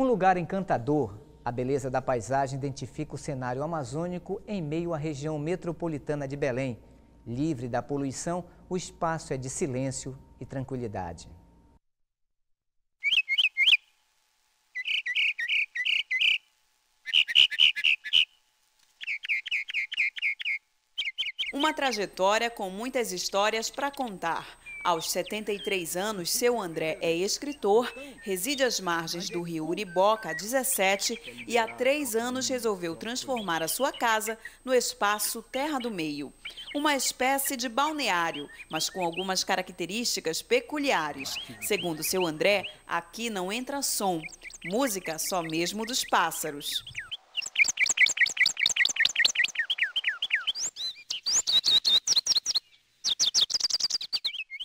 Um lugar encantador, a beleza da paisagem identifica o cenário amazônico em meio à região metropolitana de Belém. Livre da poluição, o espaço é de silêncio e tranquilidade. Uma trajetória com muitas histórias para contar. Aos 73 anos, seu André é escritor, reside às margens do rio Uriboca 17 e há três anos resolveu transformar a sua casa no espaço Terra do Meio. Uma espécie de balneário, mas com algumas características peculiares. Segundo seu André, aqui não entra som, música só mesmo dos pássaros.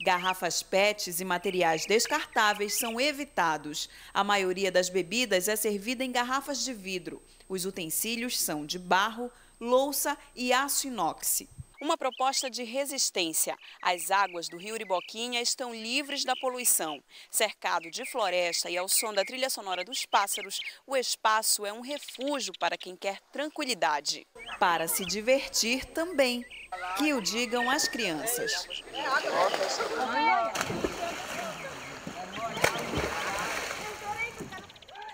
Garrafas PETs e materiais descartáveis são evitados. A maioria das bebidas é servida em garrafas de vidro. Os utensílios são de barro, louça e aço inox. Uma proposta de resistência. As águas do rio Uriboquinha estão livres da poluição. Cercado de floresta e ao som da trilha sonora dos pássaros, o espaço é um refúgio para quem quer tranquilidade. Para se divertir também. Que o digam as crianças.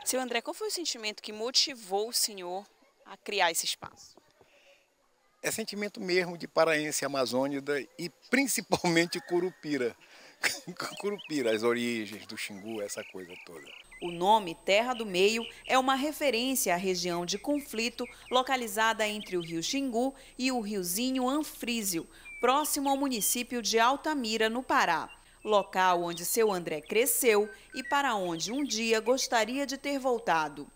Seu André, qual foi o sentimento que motivou o senhor a criar esse espaço? é sentimento mesmo de paraense amazônida e principalmente curupira. curupira, as origens do Xingu, essa coisa toda. O nome Terra do Meio é uma referência à região de conflito localizada entre o rio Xingu e o riozinho Anfrísio, próximo ao município de Altamira, no Pará. Local onde seu André cresceu e para onde um dia gostaria de ter voltado.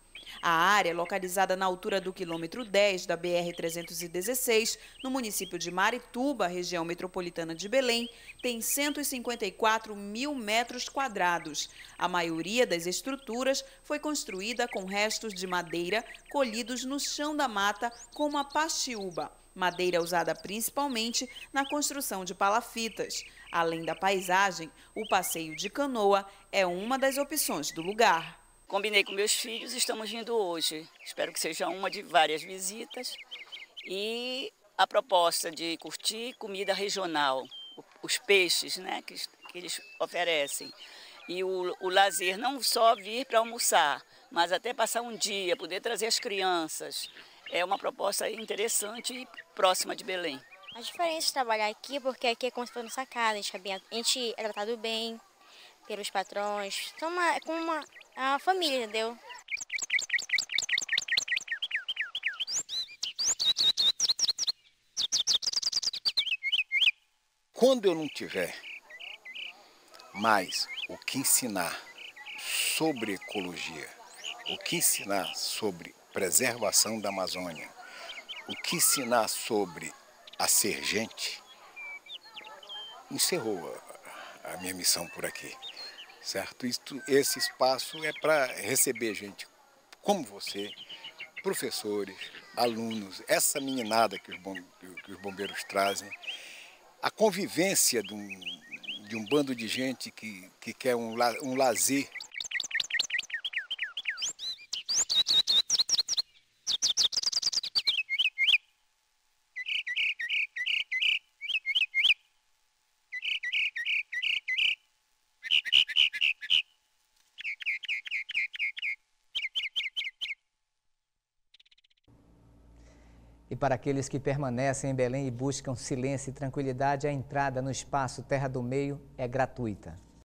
A área é localizada na altura do quilômetro 10 da BR-316, no município de Marituba, região metropolitana de Belém, tem 154 mil metros quadrados. A maioria das estruturas foi construída com restos de madeira colhidos no chão da mata, como a pastiúba madeira usada principalmente na construção de palafitas. Além da paisagem, o passeio de canoa é uma das opções do lugar. Combinei com meus filhos, estamos indo hoje. Espero que seja uma de várias visitas. E a proposta de curtir comida regional, os peixes né, que, que eles oferecem. E o, o lazer, não só vir para almoçar, mas até passar um dia, poder trazer as crianças. É uma proposta interessante e próxima de Belém. A diferença de trabalhar aqui, é porque aqui é como se fosse nossa casa, a gente é, bem, a gente é tratado bem pelos patrões, então é uma, é como uma a família deu. Quando eu não tiver mais o que ensinar sobre ecologia, o que ensinar sobre preservação da Amazônia, o que ensinar sobre a ser gente, encerrou a minha missão por aqui certo? Isto, esse espaço é para receber gente como você, professores, alunos, essa meninada que os, bom, que os bombeiros trazem, a convivência de um, de um bando de gente que, que quer um, la, um lazer E para aqueles que permanecem em Belém e buscam silêncio e tranquilidade, a entrada no espaço Terra do Meio é gratuita.